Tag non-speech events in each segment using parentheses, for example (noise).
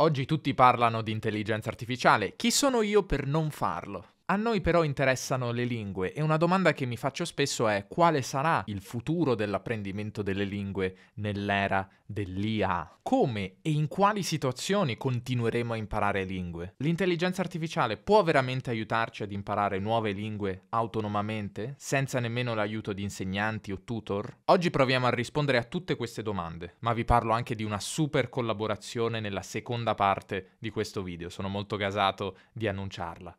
Oggi tutti parlano di intelligenza artificiale, chi sono io per non farlo? A noi però interessano le lingue e una domanda che mi faccio spesso è quale sarà il futuro dell'apprendimento delle lingue nell'era dell'IA? Come e in quali situazioni continueremo a imparare lingue? L'intelligenza artificiale può veramente aiutarci ad imparare nuove lingue autonomamente, senza nemmeno l'aiuto di insegnanti o tutor? Oggi proviamo a rispondere a tutte queste domande, ma vi parlo anche di una super collaborazione nella seconda parte di questo video, sono molto gasato di annunciarla.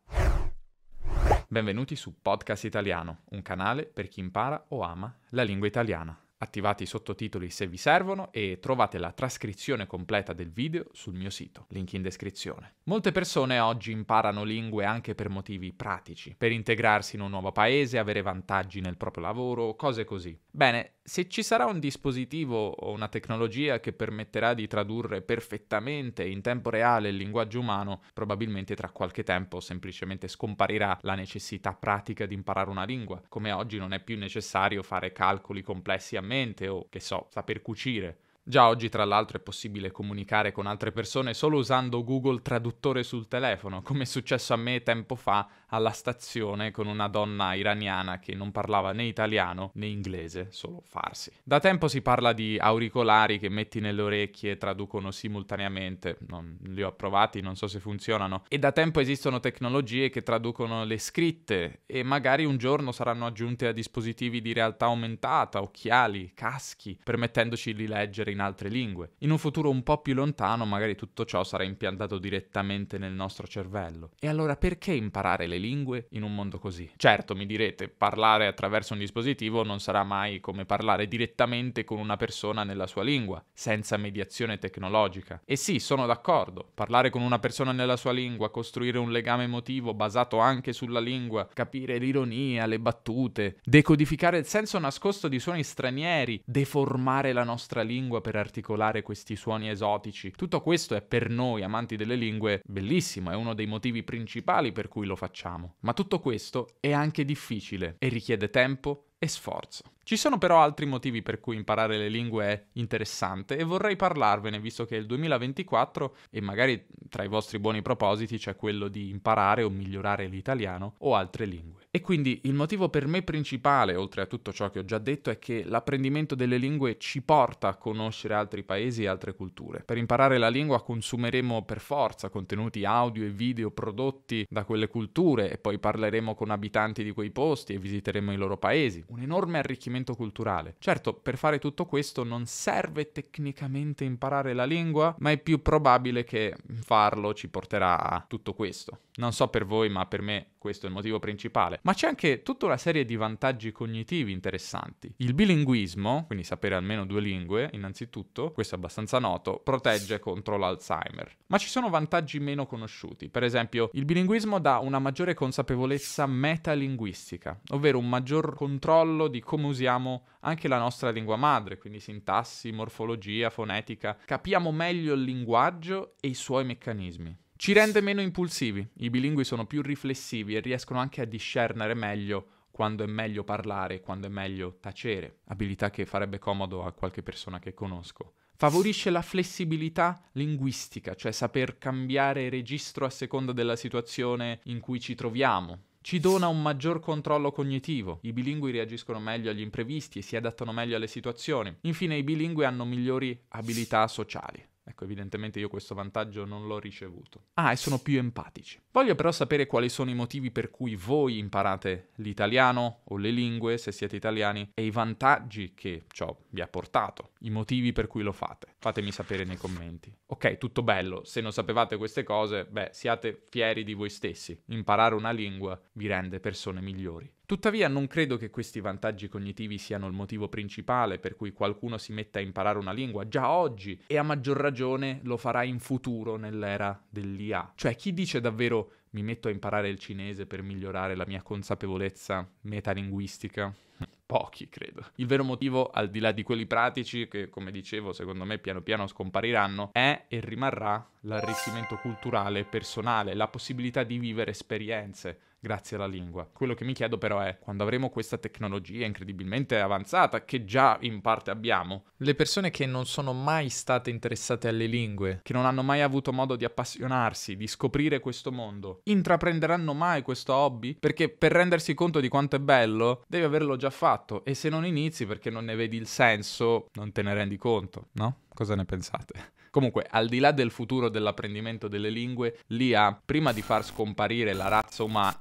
Benvenuti su Podcast Italiano, un canale per chi impara o ama la lingua italiana. Attivate i sottotitoli se vi servono e trovate la trascrizione completa del video sul mio sito, link in descrizione. Molte persone oggi imparano lingue anche per motivi pratici, per integrarsi in un nuovo paese, avere vantaggi nel proprio lavoro, cose così. Bene, se ci sarà un dispositivo o una tecnologia che permetterà di tradurre perfettamente in tempo reale il linguaggio umano, probabilmente tra qualche tempo semplicemente scomparirà la necessità pratica di imparare una lingua, come oggi non è più necessario fare calcoli complessi a virtualmente o, che so, saper cucire. Già oggi tra l'altro è possibile comunicare con altre persone solo usando Google Traduttore sul telefono, come è successo a me tempo fa alla stazione con una donna iraniana che non parlava né italiano né inglese, solo farsi. Da tempo si parla di auricolari che metti nelle orecchie e traducono simultaneamente, non li ho provati, non so se funzionano, e da tempo esistono tecnologie che traducono le scritte e magari un giorno saranno aggiunte a dispositivi di realtà aumentata, occhiali, caschi, permettendoci di leggere in altre lingue. In un futuro un po' più lontano magari tutto ciò sarà impiantato direttamente nel nostro cervello. E allora perché imparare le lingue in un mondo così. Certo, mi direte, parlare attraverso un dispositivo non sarà mai come parlare direttamente con una persona nella sua lingua, senza mediazione tecnologica. E sì, sono d'accordo, parlare con una persona nella sua lingua, costruire un legame emotivo basato anche sulla lingua, capire l'ironia, le battute, decodificare il senso nascosto di suoni stranieri, deformare la nostra lingua per articolare questi suoni esotici. Tutto questo è per noi amanti delle lingue bellissimo, è uno dei motivi principali per cui lo facciamo facciamo. Ma tutto questo è anche difficile e richiede tempo, e sforzo. Ci sono però altri motivi per cui imparare le lingue è interessante e vorrei parlarvene visto che il 2024 e magari tra i vostri buoni propositi c'è quello di imparare o migliorare l'italiano o altre lingue. E quindi il motivo per me principale, oltre a tutto ciò che ho già detto, è che l'apprendimento delle lingue ci porta a conoscere altri paesi e altre culture. Per imparare la lingua consumeremo per forza contenuti audio e video prodotti da quelle culture e poi parleremo con abitanti di quei posti e visiteremo i loro paesi un enorme arricchimento culturale. Certo, per fare tutto questo non serve tecnicamente imparare la lingua, ma è più probabile che farlo ci porterà a tutto questo. Non so per voi, ma per me questo è il motivo principale. Ma c'è anche tutta una serie di vantaggi cognitivi interessanti. Il bilinguismo, quindi sapere almeno due lingue, innanzitutto, questo è abbastanza noto, protegge contro l'Alzheimer. Ma ci sono vantaggi meno conosciuti. Per esempio, il bilinguismo dà una maggiore consapevolezza metalinguistica, ovvero un maggior controllo controllo di come usiamo anche la nostra lingua madre, quindi sintassi, morfologia, fonetica. Capiamo meglio il linguaggio e i suoi meccanismi. Ci rende meno impulsivi, i bilingui sono più riflessivi e riescono anche a discernere meglio quando è meglio parlare e quando è meglio tacere, abilità che farebbe comodo a qualche persona che conosco. Favorisce la flessibilità linguistica, cioè saper cambiare registro a seconda della situazione in cui ci troviamo, ci dona un maggior controllo cognitivo, i bilingui reagiscono meglio agli imprevisti e si adattano meglio alle situazioni. Infine i bilingui hanno migliori abilità sociali. Ecco, evidentemente io questo vantaggio non l'ho ricevuto. Ah, e sono più empatici. Voglio però sapere quali sono i motivi per cui voi imparate l'italiano o le lingue, se siete italiani, e i vantaggi che ciò vi ha portato, i motivi per cui lo fate. Fatemi sapere nei commenti. Ok, tutto bello, se non sapevate queste cose, beh, siate fieri di voi stessi. Imparare una lingua vi rende persone migliori. Tuttavia non credo che questi vantaggi cognitivi siano il motivo principale per cui qualcuno si metta a imparare una lingua già oggi e a maggior ragione lo farà in futuro nell'era dell'IA. Cioè chi dice davvero mi metto a imparare il cinese per migliorare la mia consapevolezza metalinguistica? (laughs) Pochi, credo. Il vero motivo, al di là di quelli pratici, che come dicevo secondo me piano piano scompariranno, è e rimarrà l'arricchimento culturale, e personale, la possibilità di vivere esperienze, grazie alla lingua. Quello che mi chiedo però è, quando avremo questa tecnologia incredibilmente avanzata, che già in parte abbiamo, le persone che non sono mai state interessate alle lingue, che non hanno mai avuto modo di appassionarsi, di scoprire questo mondo, intraprenderanno mai questo hobby? Perché per rendersi conto di quanto è bello, devi averlo già fatto e se non inizi perché non ne vedi il senso, non te ne rendi conto, no? Cosa ne pensate? Comunque, al di là del futuro dell'apprendimento delle lingue, l'IA, prima di far scomparire la razza umana,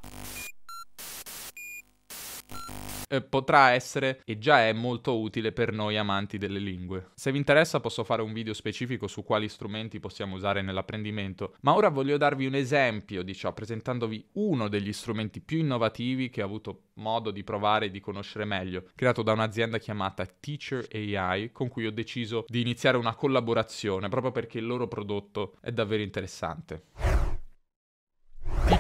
eh, potrà essere e già è molto utile per noi amanti delle lingue. Se vi interessa posso fare un video specifico su quali strumenti possiamo usare nell'apprendimento, ma ora voglio darvi un esempio di ciò presentandovi uno degli strumenti più innovativi che ho avuto modo di provare e di conoscere meglio, creato da un'azienda chiamata Teacher AI, con cui ho deciso di iniziare una collaborazione proprio perché il loro prodotto è davvero interessante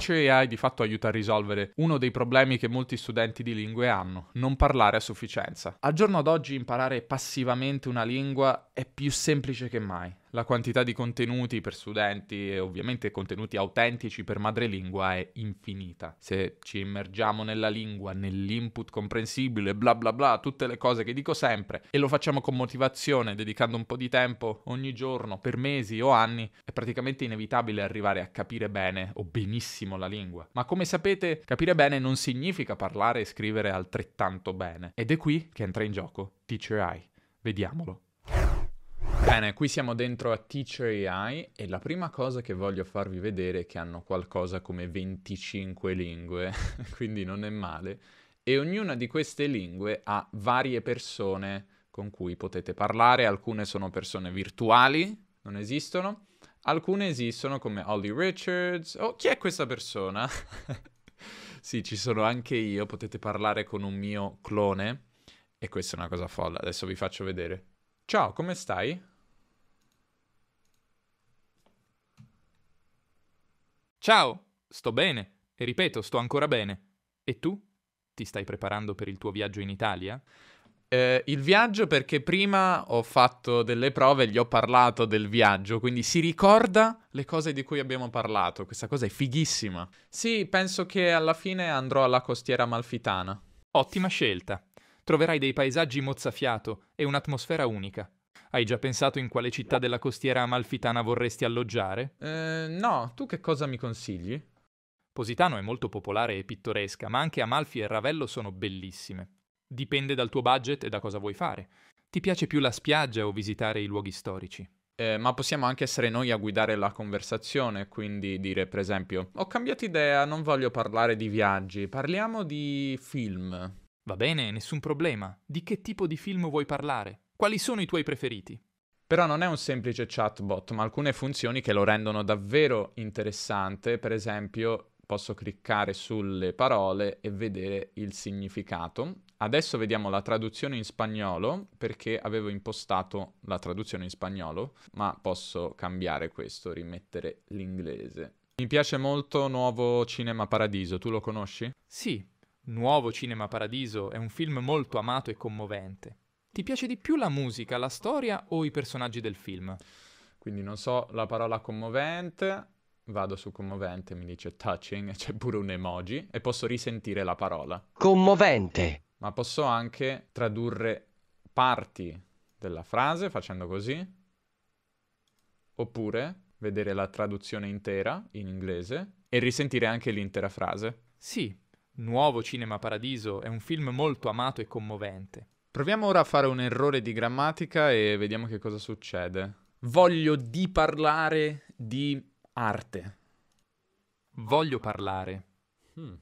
invece hai di fatto aiuta a risolvere uno dei problemi che molti studenti di lingue hanno, non parlare a sufficienza. Al giorno d'oggi imparare passivamente una lingua è più semplice che mai. La quantità di contenuti per studenti e ovviamente contenuti autentici per madrelingua è infinita. Se ci immergiamo nella lingua, nell'input comprensibile, bla bla bla, tutte le cose che dico sempre, e lo facciamo con motivazione, dedicando un po' di tempo ogni giorno, per mesi o anni, è praticamente inevitabile arrivare a capire bene o benissimo la lingua. Ma come sapete, capire bene non significa parlare e scrivere altrettanto bene. Ed è qui che entra in gioco Teacher Eye. Vediamolo. Bene, qui siamo dentro a Teacher AI e la prima cosa che voglio farvi vedere è che hanno qualcosa come 25 lingue, (laughs) quindi non è male, e ognuna di queste lingue ha varie persone con cui potete parlare, alcune sono persone virtuali, non esistono, alcune esistono come Holly Richards, oh chi è questa persona? (laughs) sì, ci sono anche io, potete parlare con un mio clone e questa è una cosa folle, adesso vi faccio vedere. Ciao, come stai? Ciao, sto bene, e ripeto, sto ancora bene. E tu? Ti stai preparando per il tuo viaggio in Italia? Eh, il viaggio perché prima ho fatto delle prove e gli ho parlato del viaggio, quindi si ricorda le cose di cui abbiamo parlato. Questa cosa è fighissima. Sì, penso che alla fine andrò alla costiera malfitana. Ottima scelta. Troverai dei paesaggi mozzafiato e un'atmosfera unica. Hai già pensato in quale città della costiera amalfitana vorresti alloggiare? Eh, no, tu che cosa mi consigli? Positano è molto popolare e pittoresca, ma anche Amalfi e Ravello sono bellissime. Dipende dal tuo budget e da cosa vuoi fare. Ti piace più la spiaggia o visitare i luoghi storici? Eh, ma possiamo anche essere noi a guidare la conversazione, quindi dire per esempio ho cambiato idea, non voglio parlare di viaggi, parliamo di film. Va bene, nessun problema. Di che tipo di film vuoi parlare? Quali sono i tuoi preferiti? Però non è un semplice chatbot, ma alcune funzioni che lo rendono davvero interessante, per esempio posso cliccare sulle parole e vedere il significato. Adesso vediamo la traduzione in spagnolo perché avevo impostato la traduzione in spagnolo, ma posso cambiare questo, rimettere l'inglese. Mi piace molto Nuovo Cinema Paradiso, tu lo conosci? Sì, Nuovo Cinema Paradiso è un film molto amato e commovente. Ti piace di più la musica, la storia o i personaggi del film? Quindi non so la parola commovente, vado su commovente, mi dice touching, c'è pure un emoji e posso risentire la parola. Commovente! Ma posso anche tradurre parti della frase facendo così, oppure vedere la traduzione intera in inglese e risentire anche l'intera frase. Sì, Nuovo Cinema Paradiso è un film molto amato e commovente. Proviamo ora a fare un errore di grammatica e vediamo che cosa succede. Voglio di parlare di arte. Voglio parlare. Hmm.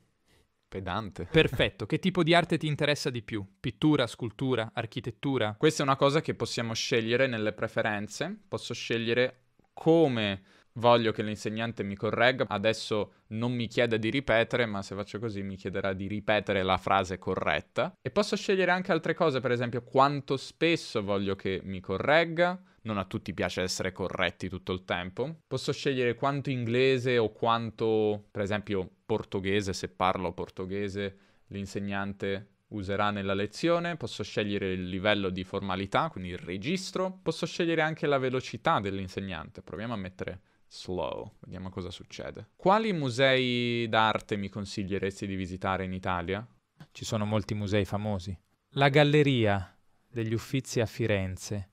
Pedante. Perfetto, che tipo di arte ti interessa di più? Pittura, scultura, architettura? Questa è una cosa che possiamo scegliere nelle preferenze. Posso scegliere come voglio che l'insegnante mi corregga, adesso non mi chieda di ripetere, ma se faccio così mi chiederà di ripetere la frase corretta. E posso scegliere anche altre cose, per esempio quanto spesso voglio che mi corregga, non a tutti piace essere corretti tutto il tempo. Posso scegliere quanto inglese o quanto, per esempio, portoghese, se parlo portoghese, l'insegnante userà nella lezione, posso scegliere il livello di formalità, quindi il registro, posso scegliere anche la velocità dell'insegnante. Proviamo a mettere Slow. Vediamo cosa succede. Quali musei d'arte mi consiglieresti di visitare in Italia? Ci sono molti musei famosi. La Galleria degli Uffizi a Firenze,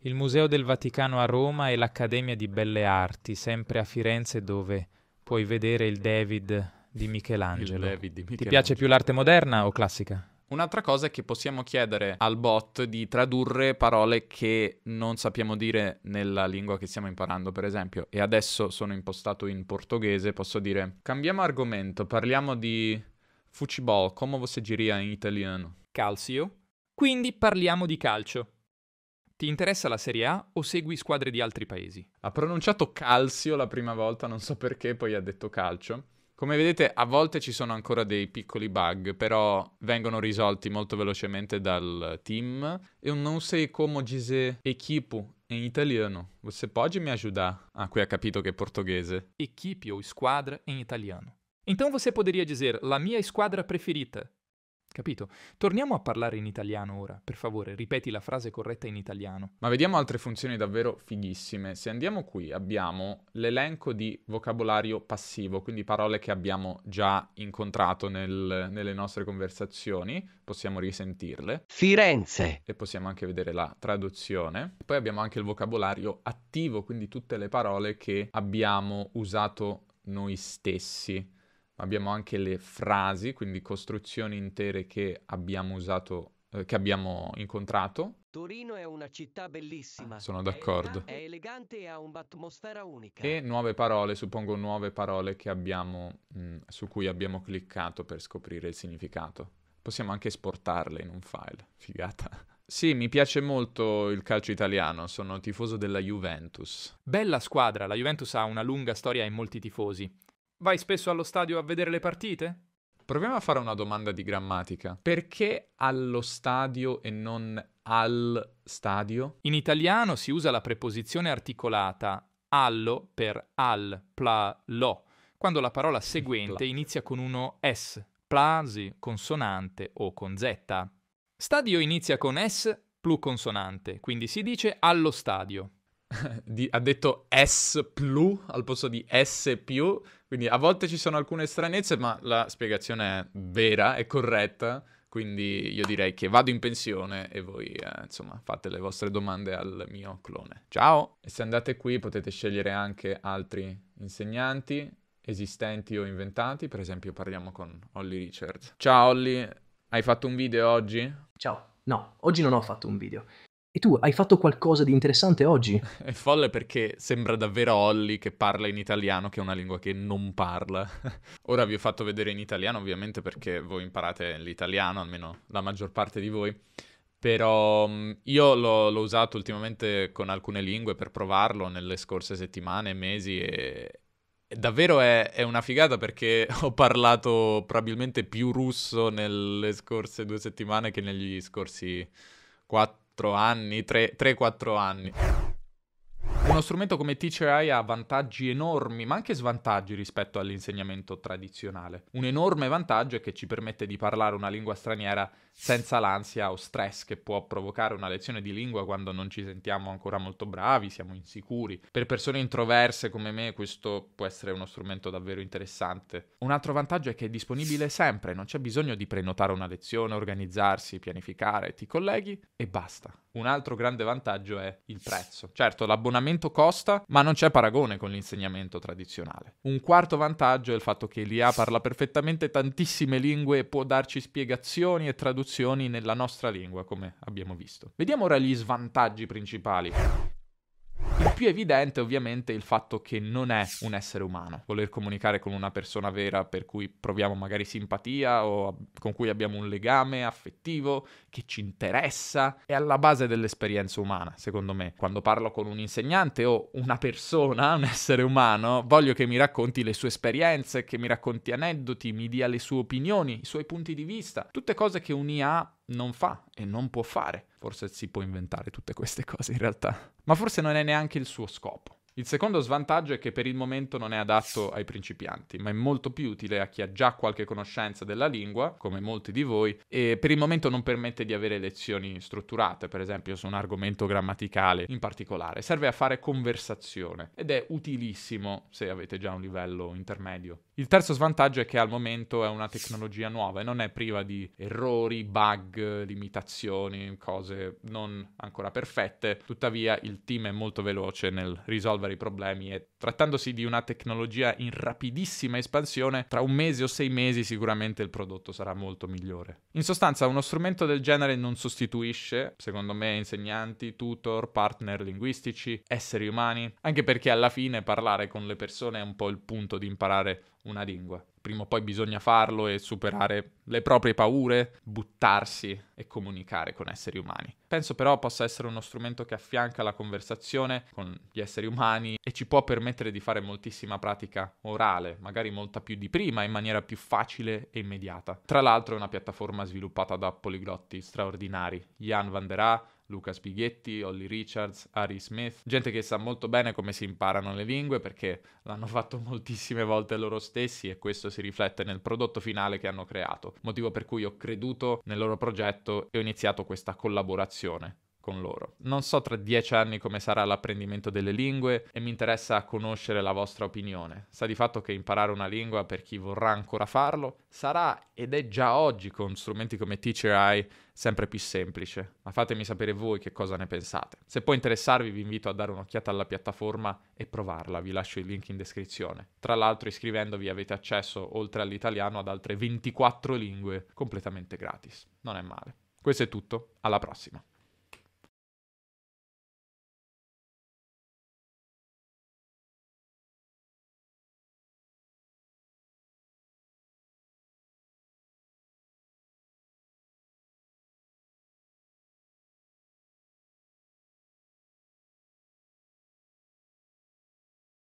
il Museo del Vaticano a Roma e l'Accademia di Belle Arti, sempre a Firenze dove puoi vedere il David di Michelangelo. David di Michelangelo. Ti piace più l'arte moderna o classica? Un'altra cosa è che possiamo chiedere al bot di tradurre parole che non sappiamo dire nella lingua che stiamo imparando, per esempio. E adesso sono impostato in portoghese, posso dire cambiamo argomento, parliamo di football, come você diria in italiano? Calcio. Quindi parliamo di calcio. Ti interessa la Serie A o segui squadre di altri paesi? Ha pronunciato calcio la prima volta, non so perché, poi ha detto calcio. Come vedete a volte ci sono ancora dei piccoli bug, però vengono risolti molto velocemente dal team. Eu non sei come dizer equipo in italiano. Você pode me ajudar? Ah, qui ha capito che è portoghese. Equipe ou squadra in italiano. Então você poderia dizer la mia squadra preferita, Capito? Torniamo a parlare in italiano ora, per favore, ripeti la frase corretta in italiano. Ma vediamo altre funzioni davvero fighissime. Se andiamo qui abbiamo l'elenco di vocabolario passivo, quindi parole che abbiamo già incontrato nel, nelle nostre conversazioni, possiamo risentirle. Firenze. E possiamo anche vedere la traduzione. Poi abbiamo anche il vocabolario attivo, quindi tutte le parole che abbiamo usato noi stessi abbiamo anche le frasi, quindi costruzioni intere che abbiamo usato eh, che abbiamo incontrato. Torino è una città bellissima. Sono d'accordo. È elegante e ha un'atmosfera unica. E nuove parole, suppongo nuove parole abbiamo, mh, mm, su cui abbiamo cliccato per scoprire il significato. Possiamo anche esportarle in un file. (laughs) Figata. Sì, mi piace molto il calcio italiano, sono tifoso della Juventus. Bella squadra, la Juventus ha una lunga storia e molti tifosi. Vai spesso allo stadio a vedere le partite? Proviamo a fare una domanda di grammatica. Perché allo stadio e non al stadio? In italiano si usa la preposizione articolata allo per al, pla, lo, quando la parola seguente pla. inizia con uno s, plasi, consonante o con z. Stadio inizia con s plu consonante, quindi si dice allo stadio di, ha detto S plus al posto di S più, quindi a volte ci sono alcune stranezze, ma la spiegazione è vera, è corretta, quindi io direi che vado in pensione e voi, eh, insomma, fate le vostre domande al mio clone. Ciao! E se andate qui potete scegliere anche altri insegnanti esistenti o inventati, per esempio parliamo con Holly Richards. Ciao Holly, hai fatto un video oggi? Ciao, no, oggi non ho fatto un video. E tu hai fatto qualcosa di interessante oggi? È folle perché sembra davvero Olli che parla in italiano, che è una lingua che non parla. (laughs) Ora vi ho fatto vedere in italiano, ovviamente, perché voi imparate l'italiano, almeno la maggior parte di voi. Però mm, io l'ho, l'ho usato ultimamente con alcune lingue per provarlo nelle scorse settimane, mesi e, Davvero è, è, una figata perché (laughs) ho parlato probabilmente più russo nelle scorse due settimane che negli scorsi quattro 4 anni, 3-4 anni. Uno strumento come Teacher TeacherEye ha vantaggi enormi, ma anche svantaggi rispetto all'insegnamento tradizionale. Un enorme vantaggio è che ci permette di parlare una lingua straniera senza l'ansia o stress che può provocare una lezione di lingua quando non ci sentiamo ancora molto bravi, siamo insicuri. Per persone introverse come me questo può essere uno strumento davvero interessante. Un altro vantaggio è che è disponibile sempre, non c'è bisogno di prenotare una lezione, organizzarsi, pianificare, ti colleghi e basta. Un altro grande vantaggio è il prezzo. Certo, l'abbonamento costa, ma non c'è paragone con l'insegnamento tradizionale. Un quarto vantaggio è il fatto che l'IA parla perfettamente tantissime lingue e può darci spiegazioni e traduzioni soluzioni nella nostra lingua, come abbiamo visto. Vediamo ora gli svantaggi principali più evidente ovviamente il fatto che non è un essere umano. Voler comunicare con una persona vera per cui proviamo magari simpatia o con cui abbiamo un legame affettivo che ci interessa è alla base dell'esperienza umana, secondo me. Quando parlo con un insegnante o una persona, un essere umano, voglio che mi racconti le sue esperienze, che mi racconti aneddoti, mi dia le sue opinioni, i suoi punti di vista, tutte cose che un IA non fa e non può fare. Forse si può inventare tutte queste (laughs) cose in realtà, ma forse non è neanche il suo scopo. Il secondo svantaggio è che per il momento non è adatto ai principianti, ma è molto più utile a chi ha già qualche conoscenza della lingua, come molti di voi, e per il momento non permette di avere lezioni strutturate, per esempio su un argomento grammaticale in particolare. Serve a fare conversazione ed è utilissimo se avete già un livello intermedio. Il terzo svantaggio è che al momento è una tecnologia nuova e non è priva di errori, bug, limitazioni, cose non ancora perfette, tuttavia il team è molto veloce nel risolvere i problemi e trattandosi di una tecnologia in rapidissima espansione, tra un mese o sei mesi sicuramente il prodotto sarà molto migliore. In sostanza uno strumento del genere non sostituisce, secondo me, insegnanti, tutor, partner linguistici, esseri umani, anche perché alla fine parlare con le persone è un po' il punto di imparare una lingua. Prima o poi bisogna farlo e superare le proprie paure, buttarsi e comunicare con esseri umani. Penso però possa essere uno strumento che affianca la conversazione con gli esseri umani e ci può permettere di fare moltissima pratica orale, magari molta più di prima, in maniera più facile e immediata. Tra l'altro è una piattaforma sviluppata da poliglotti straordinari, Jan van der A, Luca Spighetti, Olly Richards, Harry Smith, gente che sa molto bene come si imparano le lingue perché l'hanno fatto moltissime volte loro stessi e questo si riflette nel prodotto finale che hanno creato, motivo per cui ho creduto nel loro progetto e ho iniziato questa collaborazione con loro. Non so tra dieci anni come sarà l'apprendimento delle lingue e mi interessa conoscere la vostra opinione. Sa di fatto che imparare una lingua per chi vorrà ancora farlo sarà ed è già oggi con strumenti come Teacher Eye sempre più semplice, ma fatemi sapere voi che cosa ne pensate. Se può interessarvi vi invito a dare un'occhiata alla piattaforma e provarla, vi lascio il link in descrizione. Tra l'altro iscrivendovi avete accesso, oltre all'italiano, ad altre 24 lingue completamente gratis. Non è male. Questo è tutto, alla prossima.